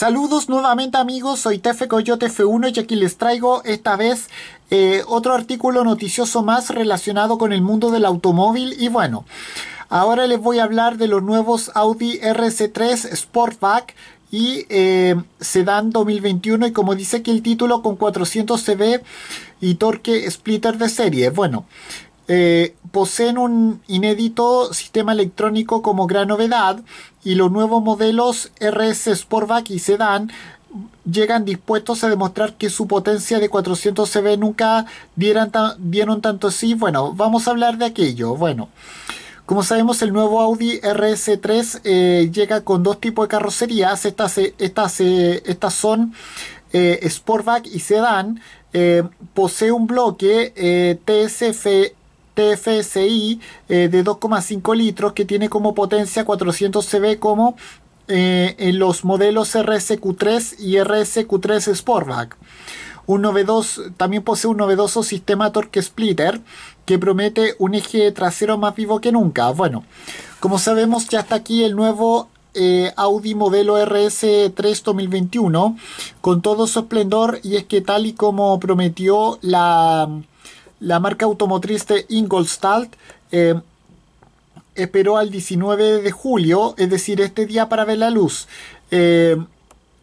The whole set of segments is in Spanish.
Saludos nuevamente amigos, soy Tefe Coyote F1 y aquí les traigo esta vez eh, otro artículo noticioso más relacionado con el mundo del automóvil y bueno, ahora les voy a hablar de los nuevos Audi RC3 Sportback y eh, Sedan 2021 y como dice aquí el título con 400 CV y torque splitter de serie. Bueno, eh, poseen un inédito sistema electrónico como gran novedad y los nuevos modelos RS Sportback y Sedan llegan dispuestos a demostrar que su potencia de 400 CV nunca dieran dieron tanto así Bueno, vamos a hablar de aquello. Bueno, como sabemos, el nuevo Audi RS3 eh, llega con dos tipos de carrocerías. Estas, estas, son eh, Sportback y Sedan. posee un bloque TSF FSI eh, de 2,5 litros que tiene como potencia 400 CV como eh, en los modelos RSQ3 y RSQ3 Sportback. Un novedoso, también posee un novedoso sistema torque splitter que promete un eje trasero más vivo que nunca. Bueno, como sabemos ya está aquí el nuevo eh, Audi modelo RS3 2021 con todo su esplendor y es que tal y como prometió la la marca automotriz de Ingolstadt eh, esperó al 19 de julio, es decir, este día para ver la luz. Eh,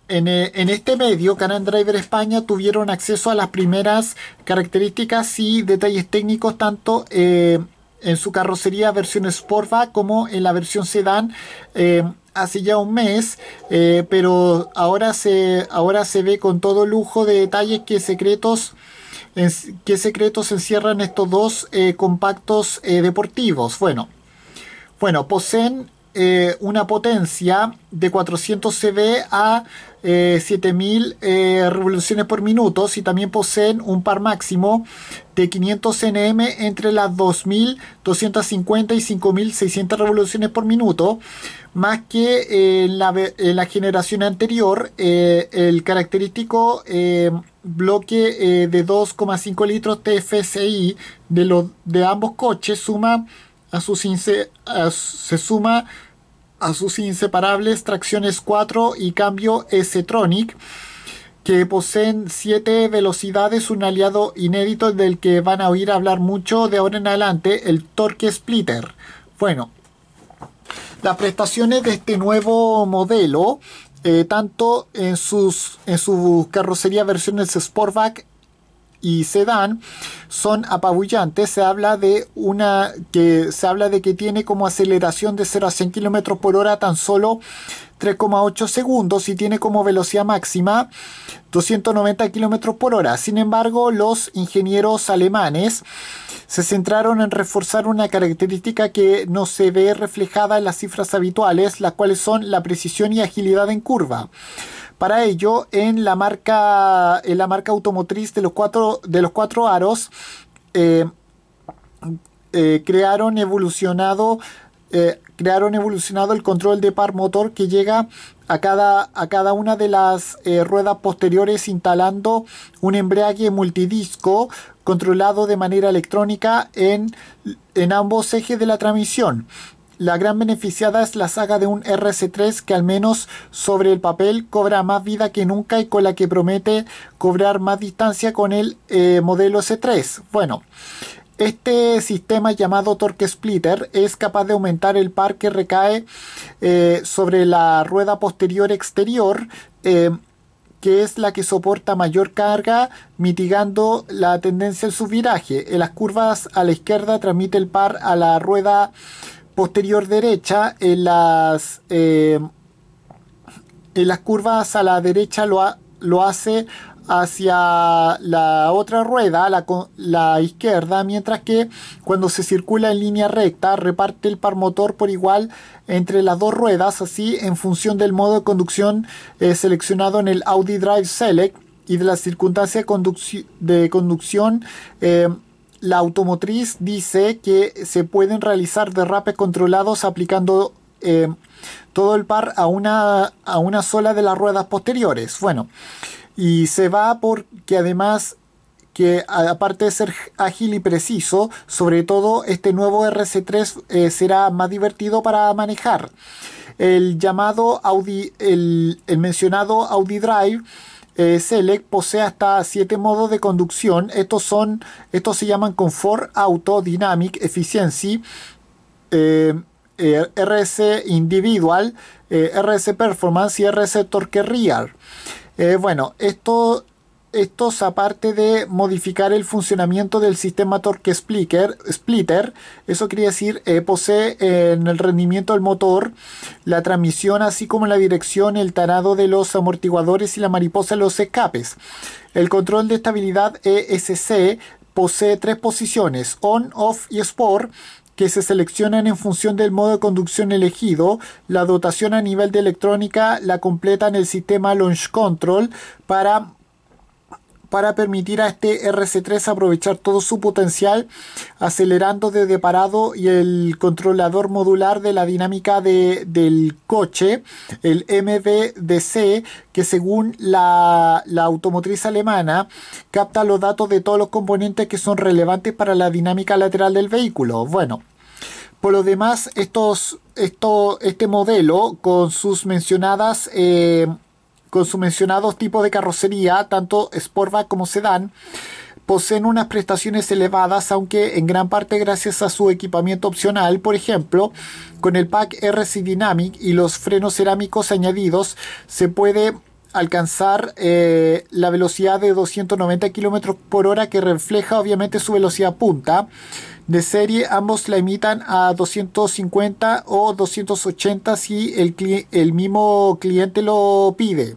eh, en, este medio, canal Driver España tuvieron acceso a las primeras características y detalles técnicos tanto en su carrocería versión Sportback como en la versión Sedan hace ya un mes, pero ahora se, ahora se ve con todo lujo de detalles que secretos ¿qué secretos encierran estos dos eh, compactos eh, deportivos? Bueno, bueno poseen eh, una potencia de 400 CV a 7000 revoluciones por minuto y también poseen un par máximo de 500 NM entre las 2250 y 5600 revoluciones por minuto más que en eh, eh, la, generación anterior, eh, el característico bloque de 2,5 litros TFSI de, los de ambos coches suma a se suma a sus inseparables tracciones 4 y cambio S-Tronic que poseen 7 velocidades, un aliado inédito del que van a oír hablar mucho de ahora en adelante, el torque splitter. Bueno, las prestaciones de este nuevo modelo, eh, tanto en sus, en su carrocería versiones Sportback y dan son apabullantes. Se habla de una que se habla de que tiene como aceleración de 0 a 100 km por hora tan solo 3,8 segundos y tiene como velocidad máxima 290 km por hora. Sin embargo, los ingenieros alemanes se centraron en reforzar una característica que no se ve reflejada en las cifras habituales, las cuales son la precisión y agilidad en curva. Para ello, en la marca, en la marca automotriz de los cuatro, de los aros, eh, eh, crearon evolucionado eh, crearon evolucionado el control de par motor que llega a cada, a cada una de las ruedas posteriores instalando un embrague multidisco controlado de manera electrónica en, en ambos ejes de la transmisión. La gran beneficiada es la saga de un RC3 que al menos sobre el papel cobra más vida que nunca y con la que promete cobrar más distancia con el eh, modelo C3. Bueno, este sistema llamado torque splitter es capaz de aumentar el par que recae eh, sobre la rueda posterior exterior, eh, que es la que soporta mayor carga, mitigando la tendencia al subviraje En las curvas a la izquierda transmite el par a la rueda posterior derecha, en las, eh, en las curvas a la derecha lo, lo hace hacia la otra rueda, la, la, izquierda, mientras que cuando se circula en línea recta reparte el par motor por igual entre las dos ruedas, así en función del modo de conducción eh, seleccionado en el Audi Drive Select y de la circunstancia de, conducción eh, la automotriz dice que se pueden realizar derrapes controlados aplicando eh, todo el par a una, a una sola de las ruedas posteriores. Bueno, y se va porque además que aparte de ser ágil y preciso, sobre todo este nuevo RC3 eh, será más divertido para manejar. El llamado Audi, el, el mencionado Audi Drive eh, Select posee hasta 7 modos de conducción. Estos, son, estos se llaman Comfort, Auto, Dynamic, Efficiency, eh, eh, RC Individual, RS Performance y RS Torque Rear. bueno, esto estos, aparte de modificar el funcionamiento del sistema torque splitter, eso quiere decir, eh, posee eh, en el rendimiento del motor, la transmisión, así como la dirección, el tarado de los amortiguadores y la mariposa de los escapes. El control de estabilidad ESC posee tres posiciones, on, off y sport, que se seleccionan en función del modo de conducción elegido, la dotación a nivel de electrónica la completa en el sistema Launch Control para para permitir a este RC3 aprovechar todo su potencial acelerando desde parado y el controlador modular de la dinámica del coche, el MVDC, que según la, automotriz alemana capta los datos de todos los componentes que son relevantes para la dinámica lateral del vehículo. Bueno. Por lo demás, estos, este modelo con sus mencionadas eh, con su mencionado tipo de carrocería, tanto Sportback como Sedan, poseen unas prestaciones elevadas, aunque en gran parte gracias a su equipamiento opcional, por ejemplo, con el pack RC Dynamic y los frenos cerámicos añadidos, se puede alcanzar eh, la velocidad de 290 km por hora que refleja obviamente su velocidad punta. De serie ambos la imitan a 250 o 280 si el, el mismo cliente lo pide.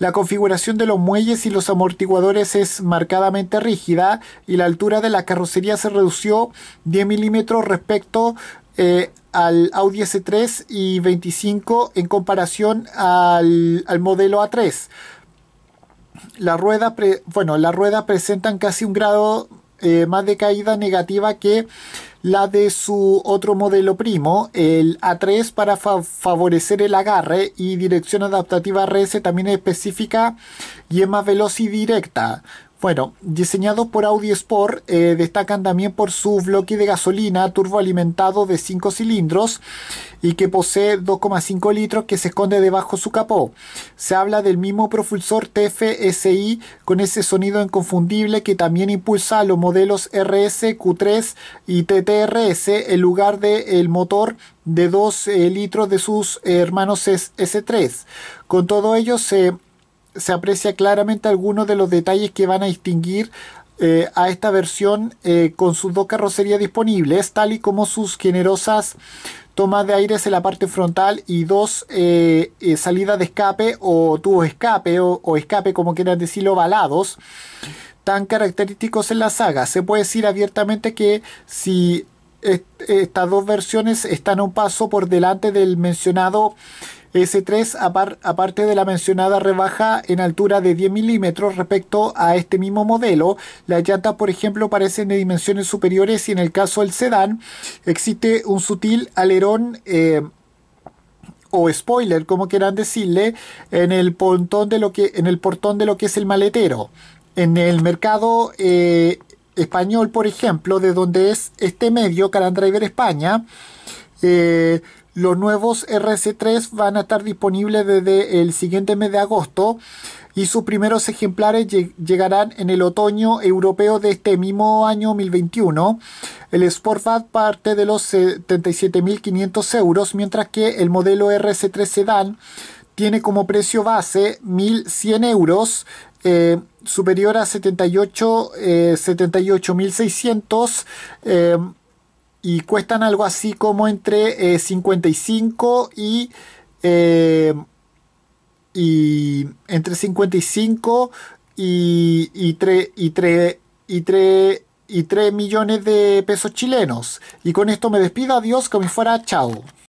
La configuración de los muelles y los amortiguadores es marcadamente rígida y la altura de la carrocería se redució 10 milímetros respecto eh, al Audi S3 y 25 en comparación al, modelo A3. La rueda, bueno, presentan casi un grado eh, más de caída negativa que la de su otro modelo primo, el A3 para favorecer el agarre y dirección adaptativa RS también específica y es más veloz y directa. Bueno, diseñados por Audi Sport, eh, destacan también por su bloque de gasolina turboalimentado de 5 cilindros y que posee 2,5 litros que se esconde debajo su capó. Se habla del mismo propulsor TFSI con ese sonido inconfundible que también impulsa los modelos RS, Q3 y TTRS en lugar del motor de 2 eh, litros de sus hermanos S 3 Con todo ello se se aprecia claramente algunos de los detalles que van a distinguir eh, a esta versión eh, con sus dos carrocerías disponibles, tal y como sus generosas tomas de aires en la parte frontal y dos eh, salidas de escape o tubos escape o, escape como quieran decirlo ovalados tan característicos en la saga. Se puede decir abiertamente que si estas dos versiones están a un paso por delante del mencionado s 3 aparte de la mencionada rebaja en altura de 10 milímetros respecto a este mismo modelo, las llantas, por ejemplo, parecen de dimensiones superiores y en el caso del sedán existe un sutil alerón. Eh, o spoiler, como quieran decirle, en el, de lo que, en el portón de lo que es el maletero. En el mercado eh, español, por ejemplo, de donde es este medio, Driver España, eh, los nuevos RC3 van a estar disponibles desde el siguiente mes de agosto y sus primeros ejemplares llegarán en el otoño europeo de este mismo año 2021. El Sportback parte de los 77.500 euros, mientras que el modelo RC3 Sedan tiene como precio base 1.100 euros, eh, superior a 78.600 eh, y cuestan algo así como entre 55 eh, eh, y y entre 55 y, 3, y, y, 3, millones de pesos chilenos. Y con esto me despido, adiós, me fuera, chao.